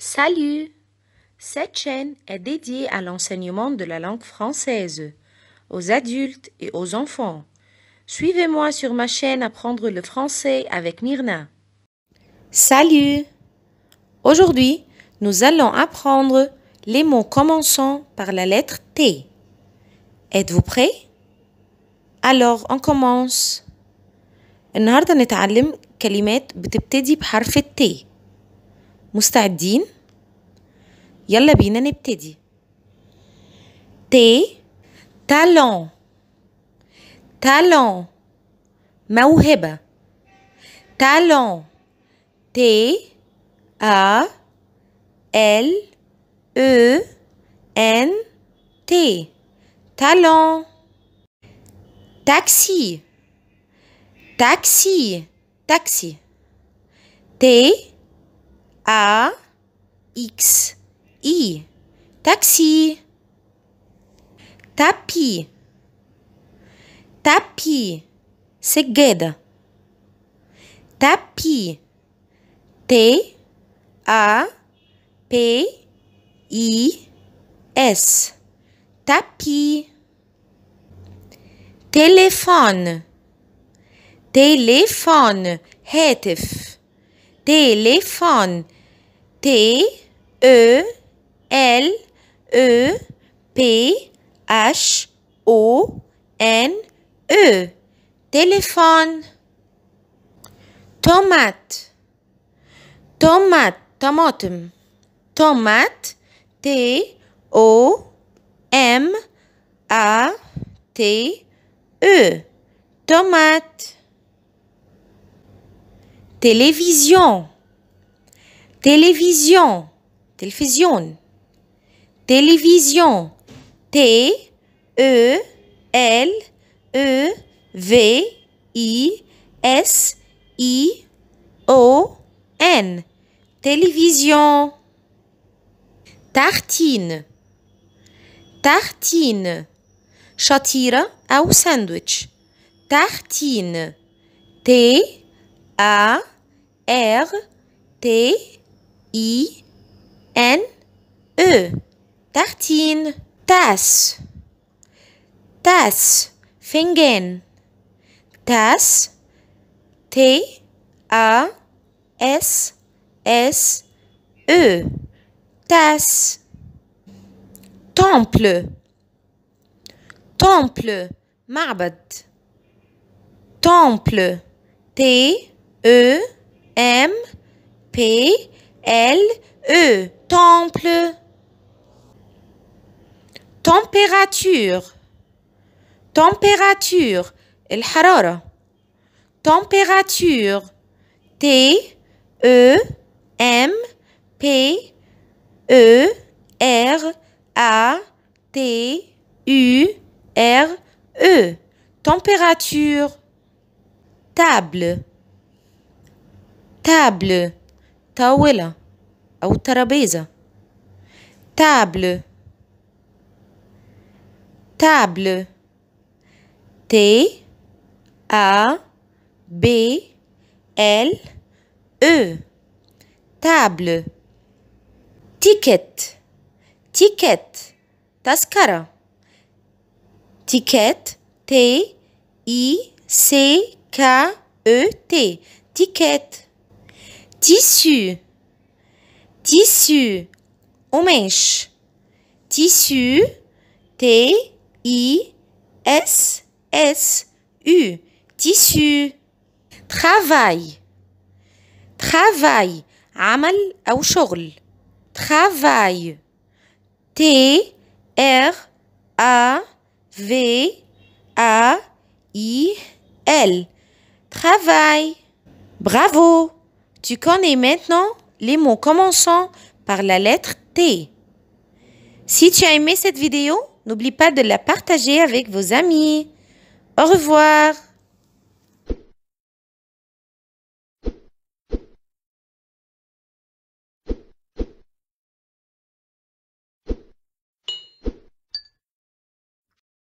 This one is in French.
Salut Cette chaîne est dédiée à l'enseignement de la langue française, aux adultes et aux enfants. Suivez-moi sur ma chaîne Apprendre le français avec Myrna. Salut Aujourd'hui, nous allons apprendre les mots commençant par la lettre T. Êtes-vous prêts Alors, on commence. النهارده نتعلم كلمات بتبتدي بحرف مستعدين يلا بينا نبتدي تي talent talent موهبة talent T A L E N T talent taxi taxi taxi T A X I taxi tapis tapis c'est Tapi tapis T A P I S tapis téléphone téléphone Hetif téléphone T E L E P H O N E Téléphone Tomate Tomate Tomate tomate T O M A T E tomate télévision télévision, télévision, télévision, T E L E V I S I O N, télévision, tartine, tartine, chatira ou sandwich, tartine, T A R T e. I N E tartine tasse tasse fingen tasse T A S S E tasse temple temple Marbet. temple T E M P L, E, temple. Température. Température. harara. Température. T, E, M, P, E, R, A, T, U, R, E. Température. Table. Table. Taouela. أو الترابيزة table table T A B L E table ticket ticket تذكرة ticket T I C K E T ticket tissu Tissu, mèche, Tissu, T I S S U, tissu. Travail, travail, amal ou Travail, T R A V A I L, travail. Bravo, tu connais maintenant les mots commençant par la lettre T. Si tu as aimé cette vidéo, n'oublie pas de la partager avec vos amis. Au revoir